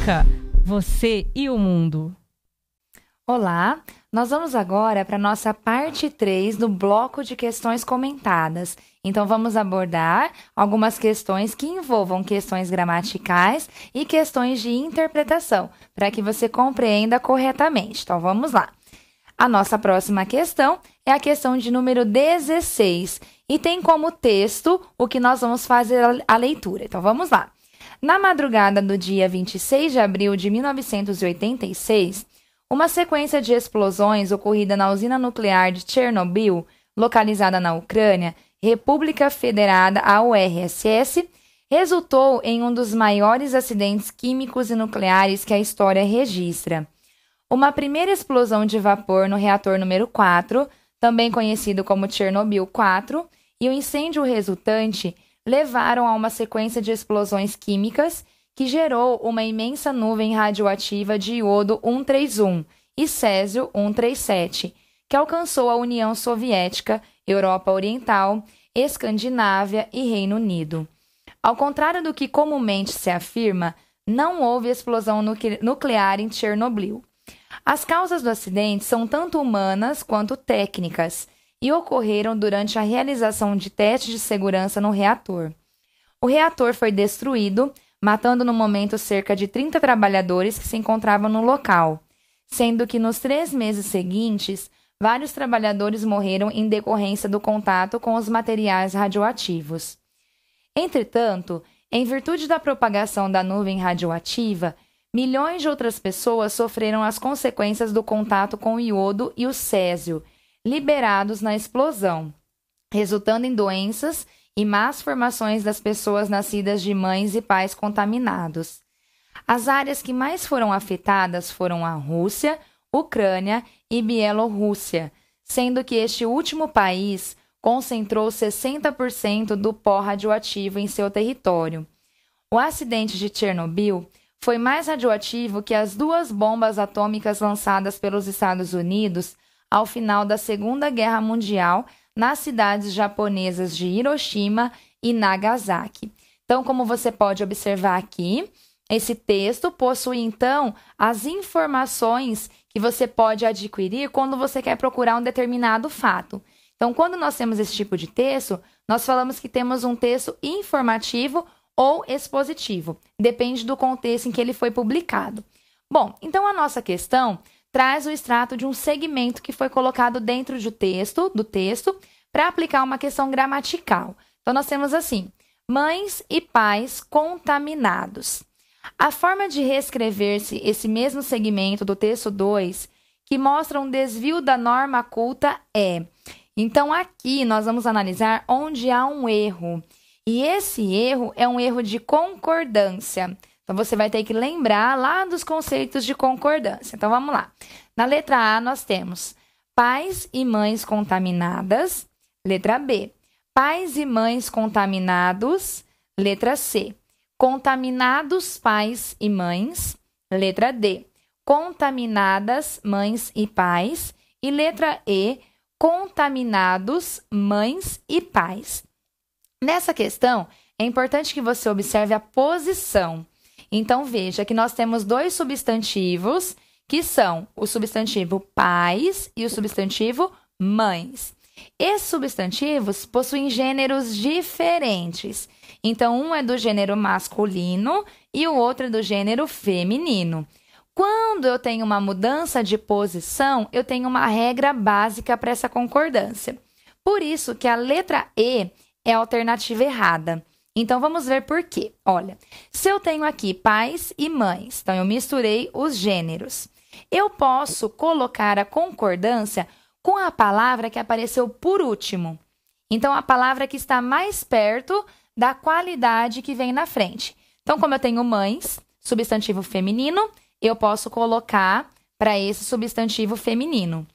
música, você e o mundo. Olá, nós vamos agora para nossa parte 3 do bloco de questões comentadas. Então vamos abordar algumas questões que envolvam questões gramaticais e questões de interpretação, para que você compreenda corretamente. Então vamos lá. A nossa próxima questão é a questão de número 16 e tem como texto o que nós vamos fazer a leitura. Então vamos lá. Na madrugada do dia 26 de abril de 1986, uma sequência de explosões ocorrida na usina nuclear de Chernobyl, localizada na Ucrânia, República Federada a URSS, resultou em um dos maiores acidentes químicos e nucleares que a história registra. Uma primeira explosão de vapor no reator número 4, também conhecido como Chernobyl 4, e o incêndio resultante levaram a uma sequência de explosões químicas que gerou uma imensa nuvem radioativa de iodo 131 e césio 137, que alcançou a União Soviética, Europa Oriental, Escandinávia e Reino Unido. Ao contrário do que comumente se afirma, não houve explosão nuclear em Chernobyl. As causas do acidente são tanto humanas quanto técnicas e ocorreram durante a realização de testes de segurança no reator. O reator foi destruído, matando no momento cerca de 30 trabalhadores que se encontravam no local, sendo que nos três meses seguintes, vários trabalhadores morreram em decorrência do contato com os materiais radioativos. Entretanto, em virtude da propagação da nuvem radioativa, milhões de outras pessoas sofreram as consequências do contato com o iodo e o césio, liberados na explosão, resultando em doenças e más formações das pessoas nascidas de mães e pais contaminados. As áreas que mais foram afetadas foram a Rússia, Ucrânia e Bielorrússia, sendo que este último país concentrou 60% do pó radioativo em seu território. O acidente de Chernobyl foi mais radioativo que as duas bombas atômicas lançadas pelos Estados Unidos ao final da Segunda Guerra Mundial nas cidades japonesas de Hiroshima e Nagasaki. Então, como você pode observar aqui, esse texto possui então as informações que você pode adquirir quando você quer procurar um determinado fato. Então, quando nós temos esse tipo de texto, nós falamos que temos um texto informativo ou expositivo, depende do contexto em que ele foi publicado. Bom, então a nossa questão traz o extrato de um segmento que foi colocado dentro do texto, do texto, para aplicar uma questão gramatical. Então nós temos assim: mães e pais contaminados. A forma de reescrever-se esse mesmo segmento do texto 2, que mostra um desvio da norma culta é. Então aqui nós vamos analisar onde há um erro. E esse erro é um erro de concordância. Então você vai ter que lembrar lá dos conceitos de concordância. Então vamos lá. Na letra A nós temos pais e mães contaminadas, letra B. Pais e mães contaminados, letra C. Contaminados pais e mães, letra D. Contaminadas mães e pais e letra E. Contaminados mães e pais. Nessa questão, é importante que você observe a posição. Então veja que nós temos dois substantivos que são o substantivo pais e o substantivo mães. Esses substantivos possuem gêneros diferentes. Então, um é do gênero masculino e o outro é do gênero feminino. Quando eu tenho uma mudança de posição, eu tenho uma regra básica para essa concordância. Por isso que a letra E é a alternativa errada. Então vamos ver por quê. Olha, se eu tenho aqui pais e mães, então eu misturei os gêneros. Eu posso colocar a concordância com a palavra que apareceu por último. Então a palavra que está mais perto da qualidade que vem na frente. Então, como eu tenho mães, substantivo feminino, eu posso colocar para esse substantivo feminino.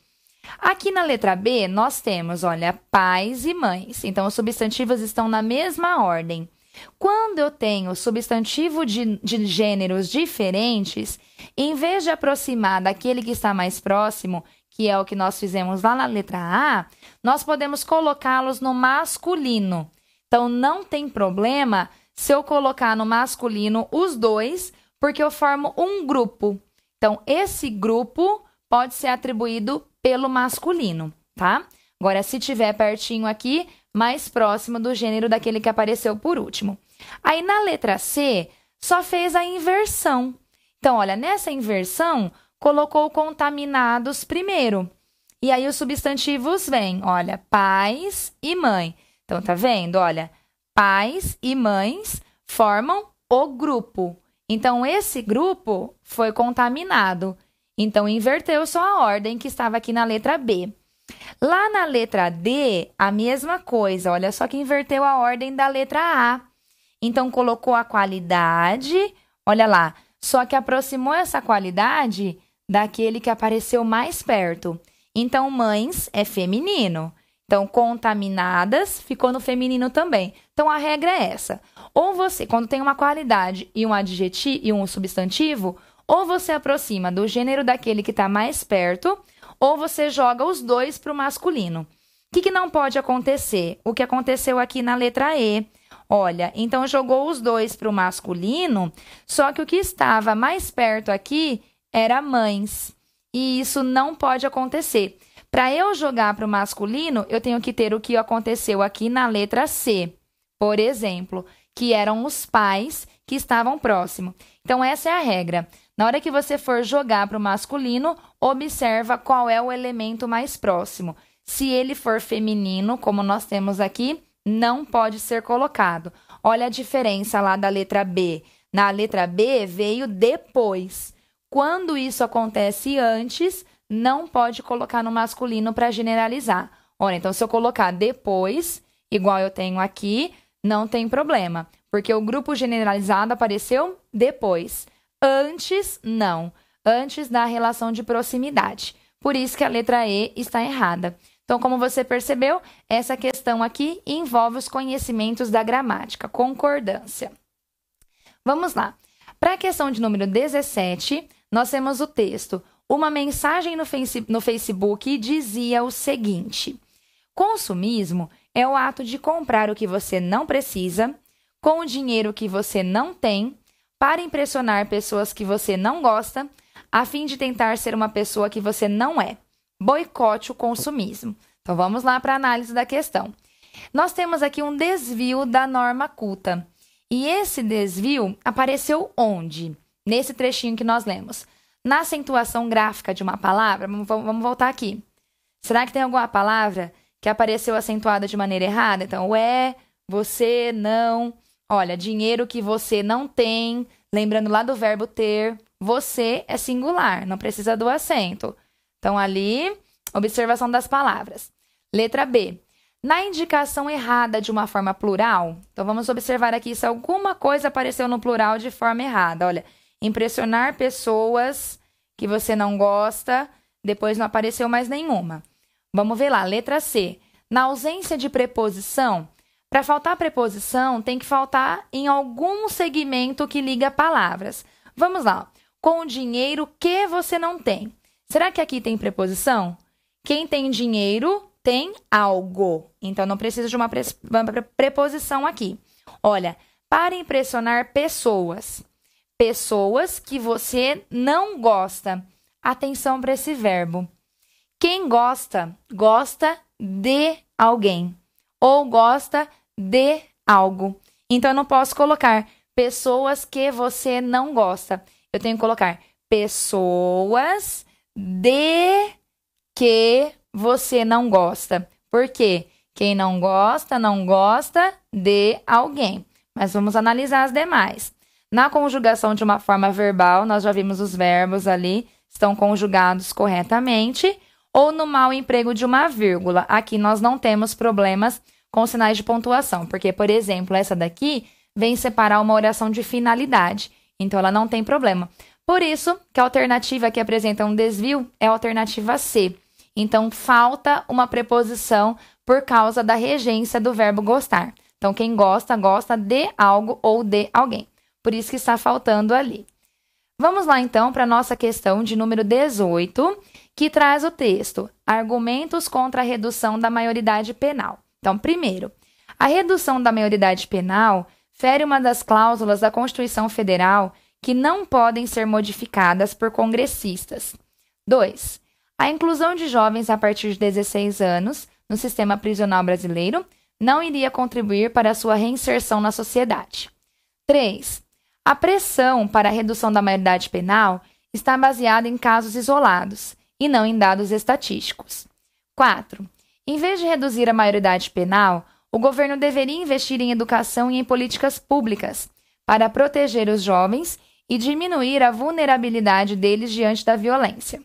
Aqui na letra B, nós temos, olha, pais e mães. Então, os substantivos estão na mesma ordem. Quando eu tenho substantivo de, de gêneros diferentes, em vez de aproximar daquele que está mais próximo, que é o que nós fizemos lá na letra A, nós podemos colocá-los no masculino. Então, não tem problema se eu colocar no masculino os dois, porque eu formo um grupo. Então, esse grupo pode ser atribuído pelo masculino, tá? Agora, se tiver pertinho aqui, mais próximo do gênero daquele que apareceu por último. Aí na letra C, só fez a inversão. Então, olha, nessa inversão, colocou contaminados primeiro. E aí os substantivos vêm, olha, pais e mãe. Então, tá vendo? Olha, pais e mães formam o grupo. Então, esse grupo foi contaminado. Então, inverteu só a ordem que estava aqui na letra B. Lá na letra D, a mesma coisa, olha só que inverteu a ordem da letra A. Então colocou a qualidade, olha lá, só que aproximou essa qualidade daquele que apareceu mais perto. Então mães é feminino. Então contaminadas ficou no feminino também. Então a regra é essa: ou você, quando tem uma qualidade e um adjetivo e um substantivo, ou você aproxima do gênero daquele que está mais perto ou você joga os dois para o masculino. O que, que não pode acontecer? O que aconteceu aqui na letra E. Olha, então jogou os dois para o masculino, só que o que estava mais perto aqui era mães. E isso não pode acontecer. Para eu jogar para o masculino, eu tenho que ter o que aconteceu aqui na letra C, por exemplo, que eram os pais que estavam próximo. Então, essa é a regra. Na hora que você for jogar para o masculino, observa qual é o elemento mais próximo. Se ele for feminino, como nós temos aqui, não pode ser colocado. Olha a diferença lá da letra B. Na letra B veio depois. Quando isso acontece antes, não pode colocar no masculino para generalizar. Olha, então se eu colocar depois, igual eu tenho aqui, não tem problema, porque o grupo generalizado apareceu depois. Antes, não. Antes da relação de proximidade. Por isso que a letra E está errada. Então, como você percebeu, essa questão aqui envolve os conhecimentos da gramática, concordância. Vamos lá. Para a questão de número 17, nós temos o texto. Uma mensagem no Facebook dizia o seguinte: Consumismo é o ato de comprar o que você não precisa, com o dinheiro que você não tem, para impressionar pessoas que você não gosta, a fim de tentar ser uma pessoa que você não é. Boicote o consumismo. Então vamos lá para a análise da questão. Nós temos aqui um desvio da norma culta. E esse desvio apareceu onde? Nesse trechinho que nós lemos. Na acentuação gráfica de uma palavra, vamos voltar aqui. Será que tem alguma palavra que apareceu acentuada de maneira errada? Então, é, você, não. Olha, dinheiro que você não tem, lembrando lá do verbo ter, você é singular, não precisa do acento. Então, ali, observação das palavras. Letra B. Na indicação errada de uma forma plural, então vamos observar aqui se alguma coisa apareceu no plural de forma errada. Olha, impressionar pessoas que você não gosta, depois não apareceu mais nenhuma. Vamos ver lá, letra C. Na ausência de preposição, para faltar preposição, tem que faltar em algum segmento que liga palavras. Vamos lá. Com o dinheiro que você não tem. Será que aqui tem preposição? Quem tem dinheiro tem algo. Então não precisa de uma, uma preposição aqui. Olha, para impressionar pessoas. Pessoas que você não gosta. Atenção para esse verbo. Quem gosta, gosta de alguém ou gosta de algo. Então eu não posso colocar pessoas que você não gosta. Eu tenho que colocar pessoas de que você não gosta. Por quê? Quem não gosta, não gosta de alguém. Mas vamos analisar as demais. Na conjugação de uma forma verbal, nós já vimos os verbos ali, estão conjugados corretamente ou no mau emprego de uma vírgula. Aqui nós não temos problemas com sinais de pontuação, porque, por exemplo, essa daqui vem separar uma oração de finalidade, então ela não tem problema. Por isso que a alternativa que apresenta um desvio é a alternativa C. Então, falta uma preposição por causa da regência do verbo gostar. Então, quem gosta, gosta de algo ou de alguém. Por isso que está faltando ali. Vamos lá, então, para a nossa questão de número 18, que traz o texto Argumentos contra a redução da maioridade penal. Então, primeiro, a redução da maioridade penal fere uma das cláusulas da Constituição Federal que não podem ser modificadas por congressistas. 2. A inclusão de jovens a partir de 16 anos no sistema prisional brasileiro não iria contribuir para a sua reinserção na sociedade. 3. A pressão para a redução da maioridade penal está baseada em casos isolados e não em dados estatísticos. 4. Em vez de reduzir a maioridade penal, o governo deveria investir em educação e em políticas públicas para proteger os jovens e diminuir a vulnerabilidade deles diante da violência.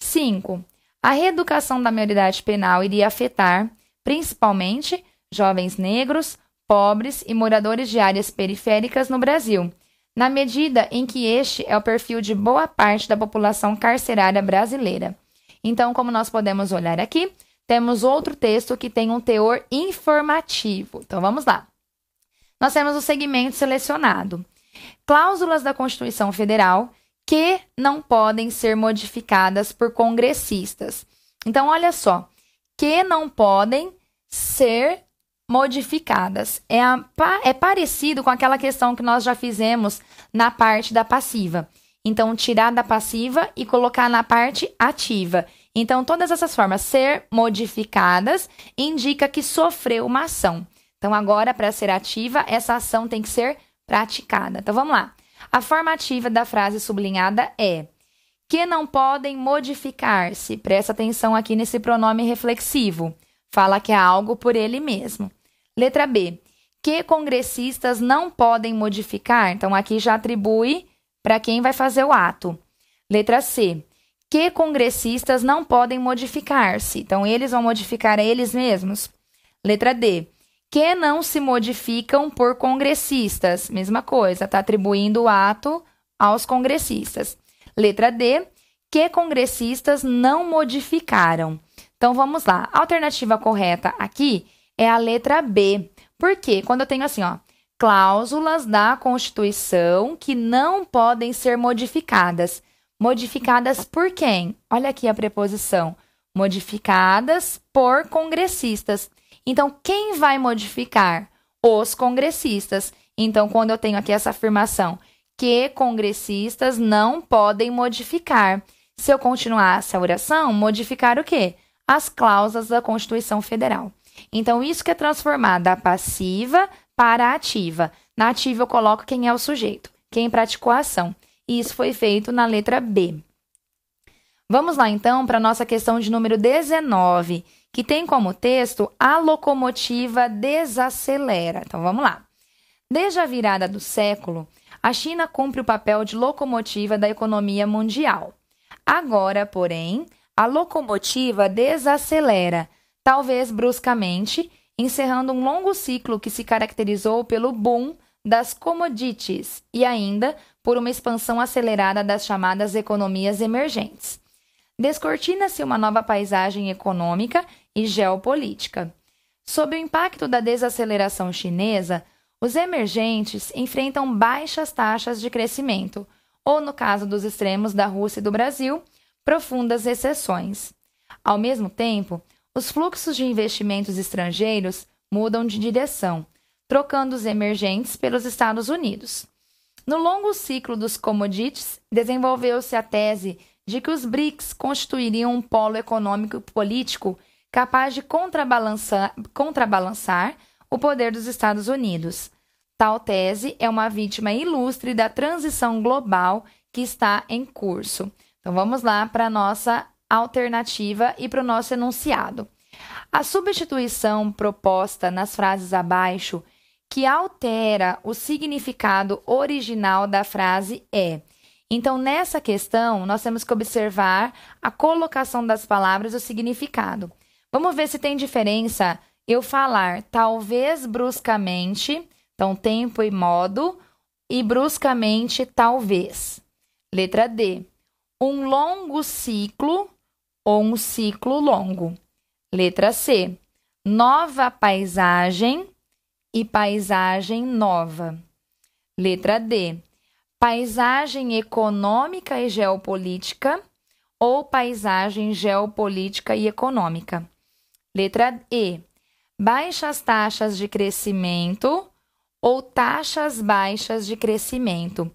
5. A reeducação da maioridade penal iria afetar, principalmente, jovens negros, pobres e moradores de áreas periféricas no Brasil, na medida em que este é o perfil de boa parte da população carcerária brasileira. Então, como nós podemos olhar aqui, temos outro texto que tem um teor informativo. Então, vamos lá. Nós temos o segmento selecionado. Cláusulas da Constituição Federal que não podem ser modificadas por congressistas. Então, olha só, que não podem ser modificadas. É, a, é parecido com aquela questão que nós já fizemos na parte da passiva. Então, tirar da passiva e colocar na parte ativa. Então, todas essas formas ser modificadas indica que sofreu uma ação. Então, agora, para ser ativa, essa ação tem que ser praticada. Então, vamos lá. A forma ativa da frase sublinhada é que não podem modificar-se. Presta atenção aqui nesse pronome reflexivo. Fala que é algo por ele mesmo. Letra B que congressistas não podem modificar. Então, aqui já atribui para quem vai fazer o ato. Letra C. Que congressistas não podem modificar-se. Então, eles vão modificar a eles mesmos. Letra D. Que não se modificam por congressistas. Mesma coisa, está atribuindo o ato aos congressistas. Letra D. Que congressistas não modificaram. Então, vamos lá. A alternativa correta aqui é a letra B porque quando eu tenho assim, ó, cláusulas da Constituição que não podem ser modificadas. Modificadas por quem? Olha aqui a preposição. Modificadas por congressistas. Então, quem vai modificar? Os congressistas. Então, quando eu tenho aqui essa afirmação, que congressistas não podem modificar. Se eu continuar essa oração, modificar o quê? As cláusulas da Constituição Federal. Então, isso que é transformar da passiva para a ativa. Na ativa, eu coloco quem é o sujeito, quem praticou a ação. E isso foi feito na letra B. Vamos lá, então, para a nossa questão de número 19, que tem como texto a locomotiva desacelera. Então, vamos lá. Desde a virada do século, a China cumpre o papel de locomotiva da economia mundial. Agora, porém, a locomotiva desacelera talvez bruscamente, encerrando um longo ciclo que se caracterizou pelo boom das commodities e ainda por uma expansão acelerada das chamadas economias emergentes. Descortina-se uma nova paisagem econômica e geopolítica. Sob o impacto da desaceleração chinesa, os emergentes enfrentam baixas taxas de crescimento, ou no caso dos extremos da Rússia e do Brasil, profundas recessões. Ao mesmo tempo, os fluxos de investimentos estrangeiros mudam de direção, trocando os emergentes pelos Estados Unidos. No longo ciclo dos commodities, desenvolveu-se a tese de que os BRICS constituiriam um polo econômico e político capaz de contrabalançar, contrabalançar o poder dos Estados Unidos. Tal tese é uma vítima ilustre da transição global que está em curso. Então vamos lá para a nossa alternativa e para o nosso enunciado. A substituição proposta nas frases abaixo, que altera o significado original da frase, é. Então, nessa questão, nós temos que observar a colocação das palavras e o significado. Vamos ver se tem diferença eu falar talvez bruscamente, então tempo e modo, e bruscamente talvez. Letra D. Um longo ciclo ou um ciclo longo. Letra C. Nova paisagem e paisagem nova. Letra D. Paisagem econômica e geopolítica ou paisagem geopolítica e econômica. Letra E. Baixas taxas de crescimento ou taxas baixas de crescimento.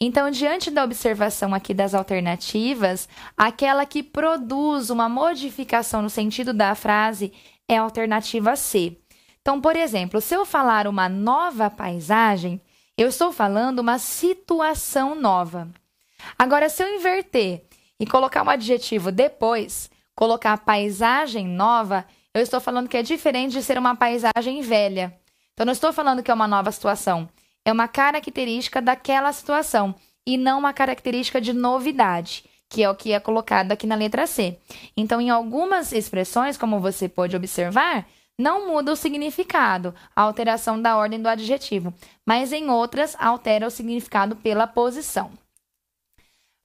Então, diante da observação aqui das alternativas, aquela que produz uma modificação no sentido da frase é a alternativa C. Então, por exemplo, se eu falar uma nova paisagem, eu estou falando uma situação nova. Agora, se eu inverter e colocar um adjetivo depois, colocar paisagem nova, eu estou falando que é diferente de ser uma paisagem velha. Então, não estou falando que é uma nova situação. É uma característica daquela situação e não uma característica de novidade, que é o que é colocado aqui na letra C. Então, em algumas expressões, como você pode observar, não muda o significado, a alteração da ordem do adjetivo, mas em outras altera o significado pela posição.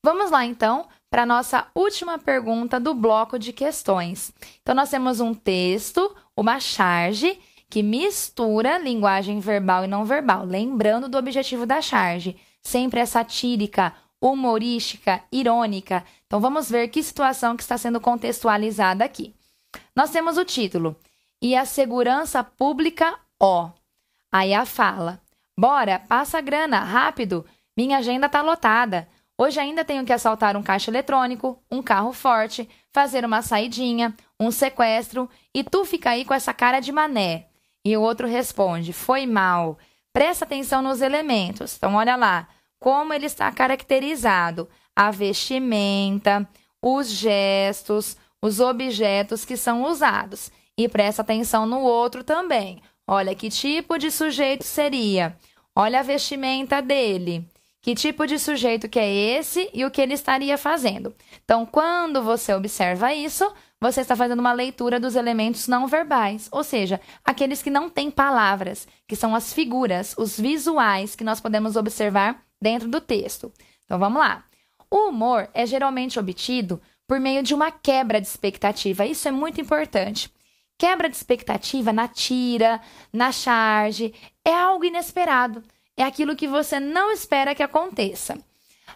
Vamos lá então para a nossa última pergunta do bloco de questões. Então, nós temos um texto, uma charge que mistura linguagem verbal e não verbal, lembrando do objetivo da charge. Sempre é satírica, humorística, irônica. Então vamos ver que situação que está sendo contextualizada aqui. Nós temos o título e a segurança pública ó. Aí a fala: "Bora, passa a grana rápido, minha agenda tá lotada. Hoje ainda tenho que assaltar um caixa eletrônico, um carro forte, fazer uma saidinha, um sequestro e tu fica aí com essa cara de mané. E o outro responde: foi mal. Presta atenção nos elementos. Então, olha lá como ele está caracterizado: a vestimenta, os gestos, os objetos que são usados. E presta atenção no outro também. Olha que tipo de sujeito seria. Olha a vestimenta dele que tipo de sujeito que é esse e o que ele estaria fazendo. Então, quando você observa isso, você está fazendo uma leitura dos elementos não verbais, ou seja, aqueles que não têm palavras, que são as figuras, os visuais que nós podemos observar dentro do texto. Então, vamos lá. O humor é geralmente obtido por meio de uma quebra de expectativa. Isso é muito importante. Quebra de expectativa na tira, na charge, é algo inesperado é aquilo que você não espera que aconteça.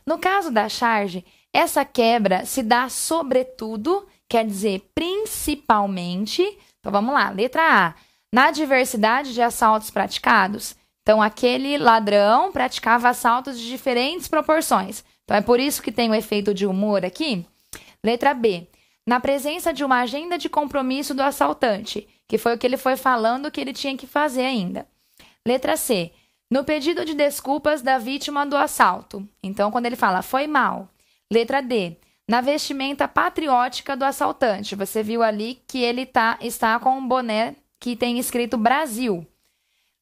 No caso da charge, essa quebra se dá sobretudo, quer dizer, principalmente. Então vamos lá, letra A. Na diversidade de assaltos praticados. Então, aquele ladrão praticava assaltos de diferentes proporções. Então, é por isso que tem o efeito de humor aqui. Letra B. Na presença de uma agenda de compromisso do assaltante, que foi o que ele foi falando que ele tinha que fazer ainda. Letra C. No pedido de desculpas da vítima do assalto. Então, quando ele fala foi mal. Letra D. Na vestimenta patriótica do assaltante. Você viu ali que ele tá, está com um boné que tem escrito Brasil.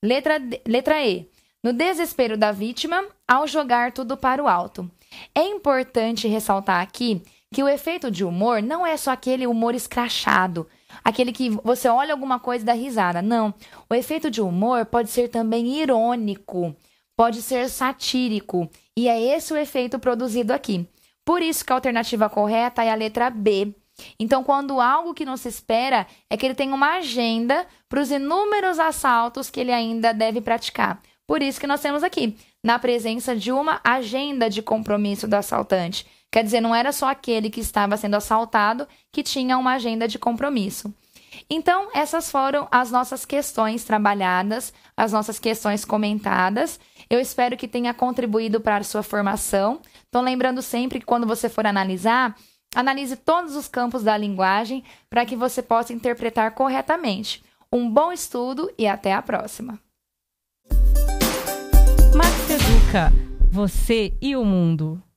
Letra, D, letra E. No desespero da vítima, ao jogar tudo para o alto. É importante ressaltar aqui que o efeito de humor não é só aquele humor escrachado Aquele que você olha alguma coisa e dá risada. Não. O efeito de humor pode ser também irônico, pode ser satírico. E é esse o efeito produzido aqui. Por isso que a alternativa correta é a letra B. Então, quando algo que não se espera é que ele tem uma agenda para os inúmeros assaltos que ele ainda deve praticar. Por isso que nós temos aqui, na presença de uma agenda de compromisso do assaltante. Quer dizer, não era só aquele que estava sendo assaltado que tinha uma agenda de compromisso. Então, essas foram as nossas questões trabalhadas, as nossas questões comentadas. Eu espero que tenha contribuído para a sua formação. Então, lembrando sempre que quando você for analisar, analise todos os campos da linguagem para que você possa interpretar corretamente. Um bom estudo e até a próxima. Max Educa, você e o mundo.